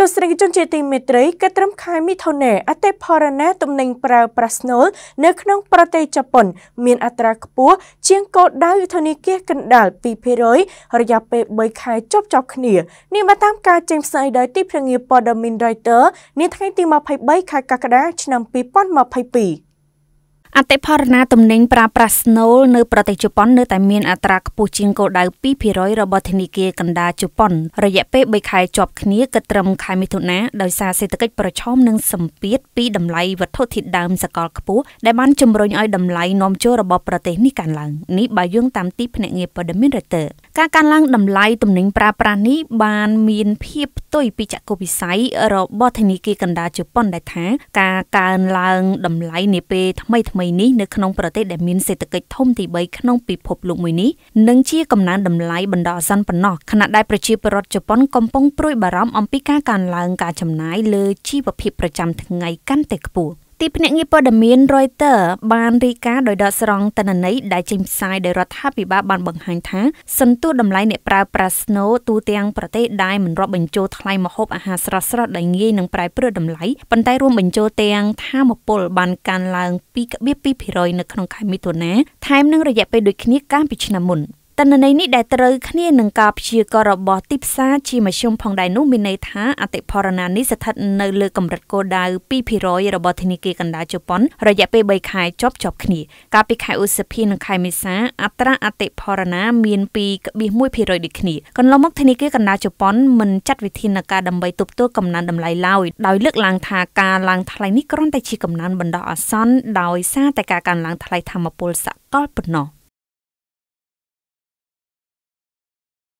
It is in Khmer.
ទស្សនិកជនជាទីមេត្រីកិត្តិកម្មខែមិថុនាអតិផរណាទំនិញប្រើប្រាស់ស្នូលនៅក្នុងប្រទេសជប៉ុនមានអត្រាខ្ពស់ជាងគោលដៅធនាគារកណ្ដាល2%រយៈពេល3ខែជាប់ជាប់គ្នានេះបើតាមការចេញផ្សាយដោយទីភ្នាក់ងារព័ត៌មាន Reuters នាថ្ងៃទី23ខែកក្កដាឆ្នាំ2022អតិផរណាទំនិញប្រើប្រាស់ស្នូលនៅប្រទេសជប៉ុននៅតែមានអត្រាខ្ពស់ជាងគោលដៅ2%របស់ធនាគារកណ្ដាលជប៉ុនរយៈពេល3ខែជាប់គ្នាគិតត្រឹមខែមិថុនាដោយសារសេដ្ឋកិច្ចប្រឈមនឹងសម្ពាធពីតម្លៃវត្ថុធាតុដើមសកលខ្ពស់ដែលបានជំរុញឲ្យតម្លៃនាំចូលរបស់ប្រទេសនេះកើនឡើងនេះបើយោងតាមទីភ្នាក់ងារព័ត៌មាន Reuters ការកើនឡើងតម្លៃទំនិញប្រើប្រាស់នេះបានមានភាពផ្ទុយពីចក្ខុវិស័យរបស់ធនាគារកណ្ដាលជប៉ុនដែលថាការកើនឡើងតម្លៃនាពេលថ្មីថ្មីនេះនៅក្នុងប្រទេសដែលមានសេដ្ឋកិច្ចធំទី3ក្នុងពិភពលោកមួយនេះនឹងជាកំណើនតម្លៃបណ្ដោះអាសន្នប៉ុណ្ណោះខណៈដែលប្រជាពលរដ្ឋជប៉ុនកំពុងព្រួយបារម្ភអំពីការកើនឡើងការចំណាយលើជីវភាពប្រចាំថ្ងៃកាន់តែខ្ពស់ទីភ្នាក់ងារព័ត៌មាន Reuters បានរាយការណ៍ដោយដកស្រង់តនន័យដែលចេញផ្សាយដោយរដ្ឋាភិបាលបានបង្ហាញថាសន្ទុះតម្លៃអ្នកប្រើប្រាស់ស្នូទូទាំងប្រទេសដែលមិនរាប់បញ្ចូលថ្លៃម្ហូបអាហារស្រស់ៗដែលងាយនឹងប្រែប្រួលតម្លៃប៉ុន្តែរួមបញ្ចូលទាំងធម្មពលបានកើនឡើង2.2%នៅក្នុងខែមិថុនាថែមនឹងរយៈពេលដូចគ្នាកាលពីឆ្នាំមុនតនន័យនេះដែលត្រូវគ្នានឹងការព្យាកររបស់ទីផ្សារជាមធ្យមផងដែរនោះមានន័យថាអតិផរណានេះស្ថិតនៅលើកម្រិតគោលដៅ2%របស់ធនាគារកណ្ដាលជប៉ុនរយៈពេល3ខែជាប់ជាប់គ្នាកាលពីខែឧសភានិងខែមេសាអត្រាអតិផរណា មាន2.1%ដូចគ្នាកន្លងមកធនាគារកណ្ដាលជប៉ុនមិនចាត់វិធានការដើម្បីទប់ទល់កំណើនតម្លៃឡើយដោយលើកឡើងថាការឡើងថ្លៃនេះគ្រាន់តែជាកំណើនបណ្ដោះអាសន្នដោយសារតែការកើនឡើងថ្លៃធម្មពលសកលប៉ុណ្ណោះ